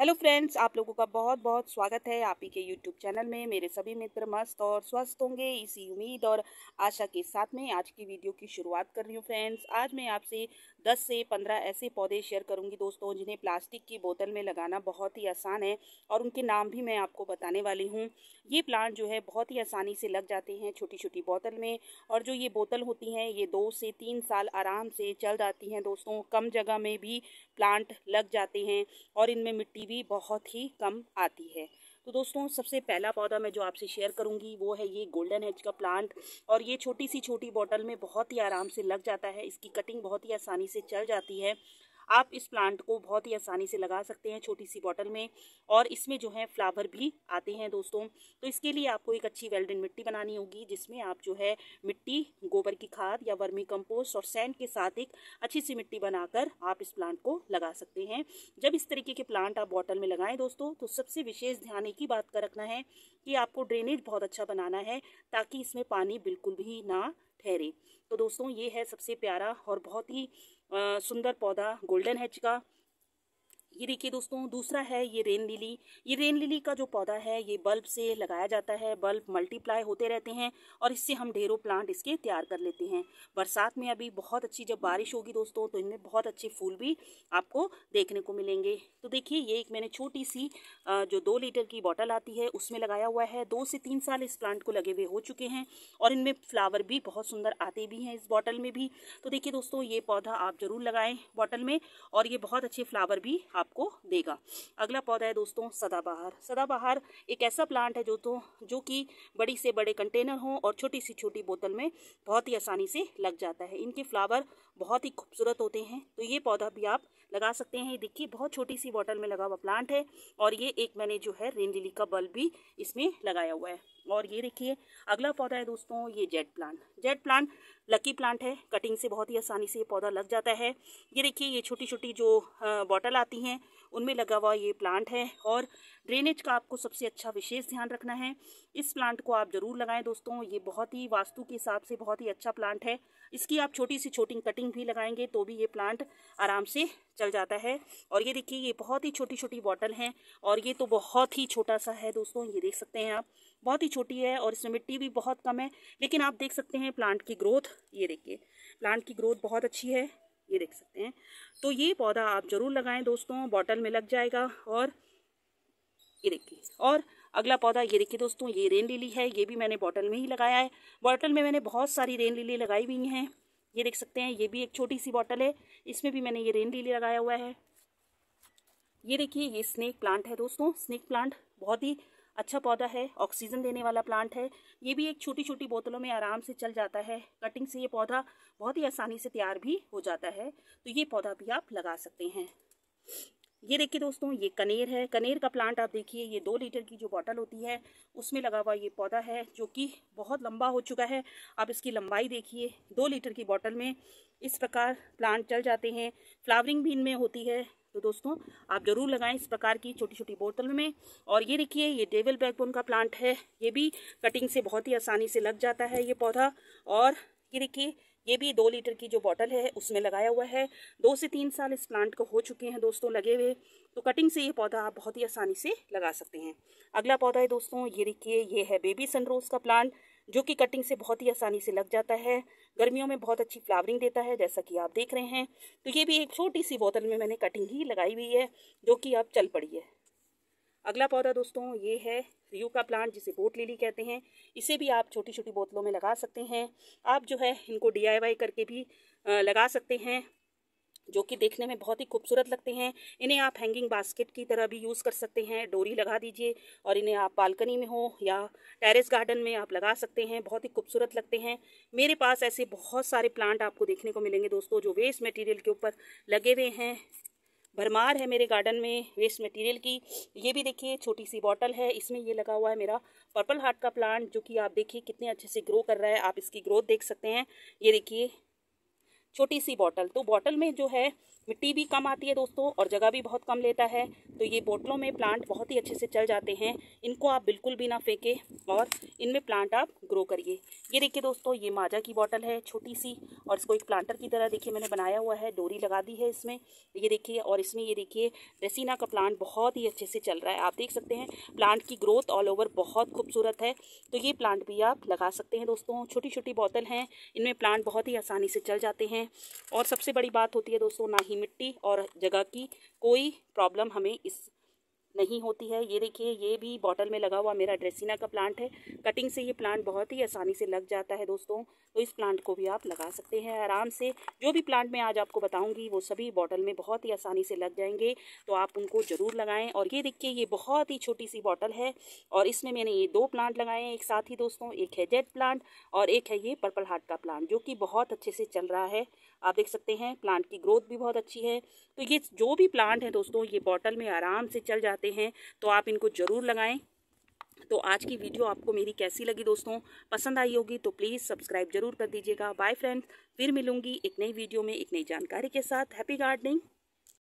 hello friends आप लोगों का बहुत बहुत स्वागत है आप ही के यूट्यूब चैनल में मेरे सभी मित्र मस्त और स्वस्थ होंगे इसी उम्मीद और आशा के साथ में आज की वीडियो की शुरुआत कर रही हूँ फ्रेंड्स आज मैं आपसे 10 से 15 ऐसे पौधे शेयर करूँगी दोस्तों जिन्हें प्लास्टिक की बोतल में लगाना बहुत ही आसान है और उनके नाम भी मैं आपको बताने वाली हूँ ये प्लांट जो है बहुत ही आसानी से लग जाते हैं छोटी छोटी बोतल में और जो ये बोतल होती हैं ये दो से तीन साल आराम से चल जाती हैं दोस्तों कम जगह में भी प्लांट लग जाते हैं और इनमें मिट्टी की भी बहुत ही कम आती है तो दोस्तों सबसे पहला पौधा मैं जो आपसे शेयर करूंगी वो है ये गोल्डन हेज का प्लांट और ये छोटी सी छोटी बॉटल में बहुत ही आराम से लग जाता है इसकी कटिंग बहुत ही आसानी से चल जाती है आप इस प्लांट को बहुत ही आसानी से लगा सकते हैं छोटी सी बॉटल में और इसमें जो है फ्लावर भी आते हैं दोस्तों तो इसके लिए आपको एक अच्छी वेल्डन मिट्टी बनानी होगी जिसमें आप जो है मिट्टी गोबर की खाद या वर्मी कंपोस्ट और सैंड के साथ एक अच्छी सी मिट्टी बनाकर आप इस प्लांट को लगा सकते हैं जब इस तरीके के प्लांट आप बॉटल में लगाएं दोस्तों तो सबसे विशेष ध्यान एक ही बात का रखना है कि आपको ड्रेनेज बहुत अच्छा बनाना है ताकि इसमें पानी बिल्कुल भी ना ठहरे तो दोस्तों ये है सबसे प्यारा और बहुत ही सुंदर पौधा गोल्डन हैच का ये देखिए दोस्तों दूसरा है ये रेन लिली ये रेन लिली का जो पौधा है ये बल्ब से लगाया जाता है बल्ब मल्टीप्लाई होते रहते हैं और इससे हम ढेरों प्लांट इसके तैयार कर लेते हैं बरसात में अभी बहुत अच्छी जब बारिश होगी दोस्तों तो इनमें बहुत अच्छे फूल भी आपको देखने को मिलेंगे तो देखिए ये एक मैंने छोटी सी जो दो लीटर की बॉटल आती है उसमें लगाया हुआ है दो से तीन साल इस प्लांट को लगे हुए हो चुके हैं और इनमें फ्लावर भी बहुत सुंदर आते भी हैं इस बॉटल में भी तो देखिए दोस्तों ये पौधा आप ज़रूर लगाएं बॉटल में और ये बहुत अच्छे फ्लावर भी आप आपको देगा अगला पौधा है दोस्तों सदाबहार सदाबहार एक ऐसा प्लांट है जो तो जो कि बड़ी से बड़े कंटेनर हो और छोटी सी छोटी बोतल में बहुत ही आसानी से लग जाता है इनके फ्लावर बहुत ही खूबसूरत होते हैं तो ये पौधा भी आप लगा सकते हैं देखिए बहुत छोटी सी बोतल में लगा हुआ प्लांट है और ये एक मैंने जो है रेन लिली का बल्ब भी इसमें लगाया हुआ है और ये देखिए अगला पौधा है दोस्तों ये jade plant jade plant lucky plant है कटिंग से बहुत ही आसानी से ये पौधा लग जाता है ये देखिए ये छोटी छोटी जो बॉटल आती है हैं उनमें लगा हुआ ये प्लांट है और ड्रेनेज का आपको सबसे अच्छा विशेष ध्यान रखना है इस प्लांट को आप जरूर लगाएं दोस्तों ये बहुत ही वास्तु के हिसाब से बहुत ही अच्छा प्लांट है इसकी आप छोटी सी छोटी कटिंग भी लगाएंगे तो भी ये प्लांट आराम से चल जाता है और ये देखिए ये बहुत ही छोटी छोटी बॉटल हैं और ये तो बहुत ही छोटा सा है दोस्तों ये देख सकते हैं आप बहुत ही छोटी है और इसमें मिट्टी भी बहुत कम है लेकिन आप देख सकते हैं प्लांट की ग्रोथ ये देखिए प्लांट की ग्रोथ बहुत अच्छी है ये देख सकते हैं तो ये पौधा आप ज़रूर लगाएं दोस्तों बॉटल में लग जाएगा और ये देखिए और अगला पौधा ये देखिए दोस्तों ये रेन लिली है ये भी मैंने बॉटल में ही लगाया है बॉटल में मैंने बहुत सारी रेन लिली लगाई हुई हैं ये देख सकते हैं ये भी एक छोटी सी बॉटल है इसमें भी मैंने ये रेन लिली लगाया हुआ है ये देखिए ये स्नेक प्लांट है दोस्तों स्नेक प्लांट बहुत ही अच्छा पौधा है ऑक्सीजन देने वाला प्लांट है ये भी एक छोटी छोटी बोतलों में आराम से चल जाता है कटिंग से ये पौधा बहुत ही आसानी से तैयार भी हो जाता है तो ये पौधा भी आप लगा सकते हैं ये देखिए दोस्तों ये कनेर है कनेर का प्लांट आप देखिए ये दो लीटर की जो बॉटल होती है उसमें लगा हुआ ये पौधा है जो कि बहुत लंबा हो चुका है आप इसकी लंबाई देखिए दो लीटर की बॉटल में इस प्रकार प्लांट चल जाते हैं फ्लावरिंग भी इनमें होती है तो दोस्तों आप जरूर लगाएं इस प्रकार की छोटी छोटी बोतल में और ये देखिए ये डेवल बैकबोन का प्लांट है ये भी कटिंग से बहुत ही आसानी से लग जाता है ये पौधा और ये देखिए ये भी दो लीटर की जो बॉटल है उसमें लगाया हुआ है दो से तीन साल इस प्लांट को हो चुके हैं दोस्तों लगे हुए तो कटिंग से ये पौधा आप बहुत ही आसानी से लगा सकते हैं अगला पौधा है दोस्तों ये देखिए ये है बेबी सनरोज का प्लांट जो कि कटिंग से बहुत ही आसानी से लग जाता है गर्मियों में बहुत अच्छी फ्लावरिंग देता है जैसा कि आप देख रहे हैं तो ये भी एक छोटी सी बोतल में मैंने कटिंग ही लगाई हुई है जो कि अब चल पड़ी है अगला पौधा दोस्तों ये है रियू का प्लांट जिसे बोट लिली कहते हैं इसे भी आप छोटी छोटी बोतलों में लगा सकते हैं आप जो है इनको डी करके भी लगा सकते हैं जो कि देखने में बहुत ही खूबसूरत लगते हैं इन्हें आप हैंगिंग बास्केट की तरह भी यूज़ कर सकते हैं डोरी लगा दीजिए और इन्हें आप बालकनी में हो या टेरेस गार्डन में आप लगा सकते हैं बहुत ही खूबसूरत लगते हैं मेरे पास ऐसे बहुत सारे प्लांट आपको देखने को मिलेंगे दोस्तों जो वेस्ट मटेरियल के ऊपर लगे हुए हैं भरमार है मेरे गार्डन में वेस्ट मटेरियल की ये भी देखिए छोटी सी बॉटल है इसमें ये लगा हुआ है मेरा पर्पल हार्ट का प्लांट जो कि आप देखिए कितने अच्छे से ग्रो कर रहा है आप इसकी ग्रोथ देख सकते हैं ये देखिए छोटी सी बॉटल तो बॉटल में जो है मिट्टी भी कम आती है दोस्तों और जगह भी बहुत कम लेता है तो ये बोटलों में प्लांट बहुत ही अच्छे से चल जाते हैं इनको आप बिल्कुल भी ना फेंके और इनमें प्लांट आप ग्रो करिए ये देखिए दोस्तों ये माजा की बॉटल है छोटी सी और इसको एक प्लांटर की तरह देखिए मैंने बनाया हुआ है डोरी लगा दी है इसमें ये देखिए और इसमें ये देखिए रेसिना का प्लांट बहुत ही अच्छे से चल रहा है आप देख सकते हैं प्लांट की ग्रोथ ऑल ओवर बहुत खूबसूरत है तो ये प्लांट भी आप लगा सकते हैं दोस्तों छोटी छोटी बॉटल हैं इनमें प्लांट बहुत ही आसानी से चल जाते हैं हैं और सबसे बड़ी बात होती है दोस्तों ना ही मिट्टी और जगह की कोई प्रॉब्लम हमें इस नहीं होती है ये देखिए ये भी बॉटल में लगा हुआ मेरा ड्रेसिना का प्लांट है कटिंग से ये प्लांट बहुत ही आसानी से लग जाता है दोस्तों तो इस प्लांट को भी आप लगा सकते हैं आराम से जो भी प्लांट मैं आज आपको बताऊँगी वो सभी बॉटल में बहुत ही आसानी से लग जाएंगे तो आप उनको ज़रूर लगाएँ और ये देखिए ये बहुत ही छोटी सी बॉटल है और इसमें मैंने ये दो प्लांट लगाए हैं एक साथ ही दोस्तों एक है जेड प्लांट और एक है ये पर्पल हार्ट का प्लांट जो कि बहुत अच्छे से चल रहा है आप देख सकते हैं प्लांट की ग्रोथ भी बहुत अच्छी है तो ये जो भी प्लांट है दोस्तों ये बॉटल में आराम से चल जाते करते हैं तो आप इनको ज़रूर लगाएं तो आज की वीडियो आपको मेरी कैसी लगी दोस्तों पसंद आई होगी तो प्लीज़ सब्सक्राइब जरूर कर दीजिएगा बाय फ्रेंड्स फिर मिलूंगी एक नई वीडियो में एक नई जानकारी के साथ हैप्पी गार्डनिंग